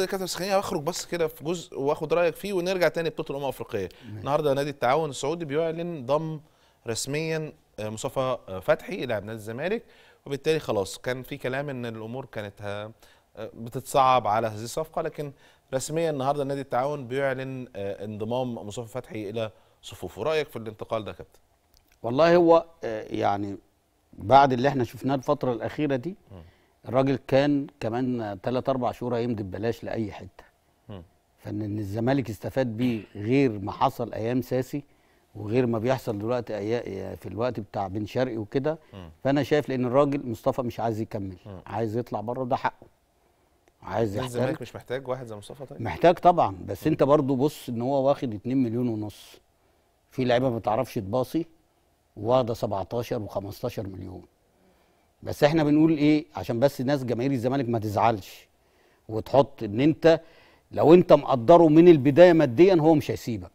نقطه كابتن سخنيه اخرج بس كده في جزء واخد رايك فيه ونرجع تاني لبطوله الامم الافريقيه النهارده نادي التعاون السعودي بيعلن ضم رسميا آه، مصطفى آه، فتحي لاعب نادي الزمالك وبالتالي خلاص كان في كلام ان الامور كانت آه، بتتصعب على هذه الصفقه لكن رسميا النهارده نادي التعاون بيعلن انضمام مصطفى فتحي الى صفوفه رايك في الانتقال ده كابتن والله هو يعني بعد اللي احنا شفناه الفتره الاخيره دي م. الراجل كان كمان ثلاث اربع شهور هيمضي ببلاش لاي حته فان الزمالك استفاد بيه غير ما حصل ايام ساسي وغير ما بيحصل دلوقتي في الوقت بتاع بن شرقي وكده فانا شايف لان الراجل مصطفى مش عايز يكمل عايز يطلع بره ده حقه عايز يحترم الزمالك مش محتاج واحد زي مصطفى طيب محتاج طبعا بس انت برضو بص ان هو واخد 2 مليون ونص في لعيبه ما بتعرفش تباصي واخده 17 و15 مليون بس احنا بنقول ايه عشان بس الناس جماهير الزمالك ما تزعلش وتحط ان انت لو انت مقدره من البدايه ماديا هو مش هيسيبك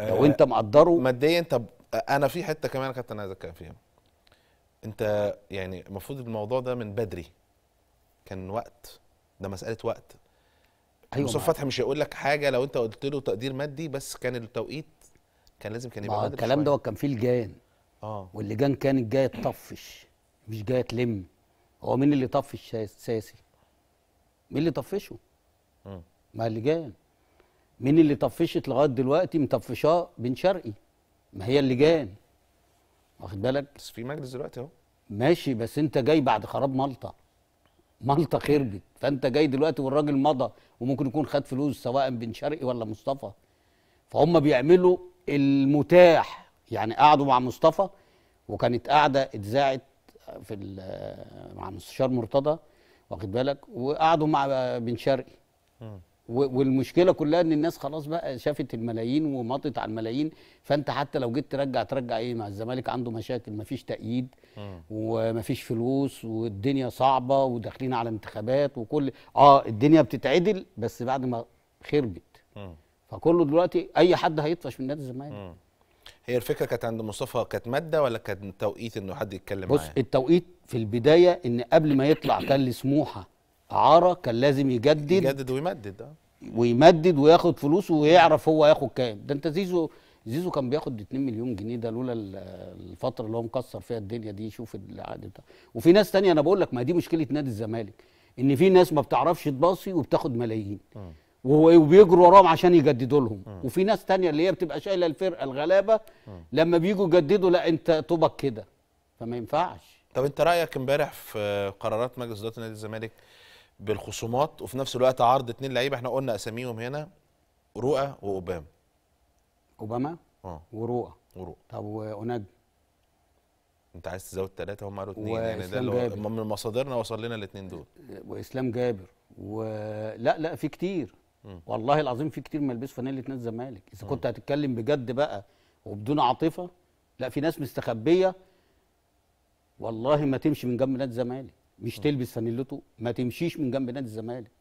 لو آه، انت مقدره ماديا طب آه، انا في حته كمان كنت انا عايز اتكلم فيها انت يعني المفروض الموضوع ده من بدري كان وقت ده مساله وقت ايوه مصطفى فتحي مش هيقول لك حاجه لو انت قلت له تقدير مادي بس كان التوقيت كان لازم كان يبقى بدري الكلام دوت كان فيه لجان اه واللجان كانت جايه تطفش مش جايه تلم هو مين اللي طفش الساسي؟ مين اللي طفشه؟ ما اللي جايه مين اللي طفشت لغايه دلوقتي مطفشاه بن شرقي ما هي اللي واخد بالك؟ بس في مجلس دلوقتي اهو ماشي بس انت جاي بعد خراب مالطا مالطا خربت فانت جاي دلوقتي والراجل مضى وممكن يكون خد فلوس سواء بن شرقي ولا مصطفى فهم بيعملوا المتاح يعني قعدوا مع مصطفى وكانت قاعده اتذاعت في مع مستشار مرتضى واخد بالك وقعدوا مع بن شرقي والمشكله كلها ان الناس خلاص بقى شافت الملايين ومطت على الملايين فانت حتى لو جيت ترجع ترجع ايه مع الزمالك عنده مشاكل مفيش تأييد ومفيش فلوس والدنيا صعبه وداخلين على انتخابات وكل اه الدنيا بتتعدل بس بعد ما خربت فكله دلوقتي اي حد هيطفش من نادي الزمالك هي الفكره كانت عند مصطفى كانت ماده ولا كان توقيت انه حد يتكلم بص معايا؟ التوقيت في البدايه ان قبل ما يطلع كان لسموحه عاره كان لازم يجدد يجدد ويمدد اه ويمدد وياخد فلوسه ويعرف هو ياخد كام ده انت زيزو زيزو كان بياخد 2 مليون جنيه ده لولا الفتره اللي هو مكسر فيها الدنيا دي شوف العقد بتاعه وفي ناس تانية انا بقول لك ما دي مشكله نادي الزمالك ان في ناس ما بتعرفش تباصي وبتاخد ملايين إيه، وبيجروا وراهم عشان يجددوا لهم وفي ناس تانية اللي هي بتبقى شايله الفرقه الغلابه لما بيجوا يجددوا لا انت طوبك كده فما ينفعش طب انت رايك امبارح في قرارات مجلس اداره نادي الزمالك بالخصومات وفي نفس الوقت عرض اتنين لعيبه احنا قلنا اساميهم هنا رؤى واوباما اوباما اه ورؤى ورؤى طب ونجم انت عايز تزود ثلاثه هم قالوا اثنين يعني ده اللي من مصادرنا وصل لنا الاثنين دول واسلام جابر ولا لا في كتير والله العظيم في كتير ما يلبسوا فانيله نادي الزمالك اذا كنت هتتكلم بجد بقى وبدون عاطفه لا في ناس مستخبيه والله ما تمشي من جنب نادي الزمالك مش تلبس فانيلته ما تمشيش من جنب نادي الزمالك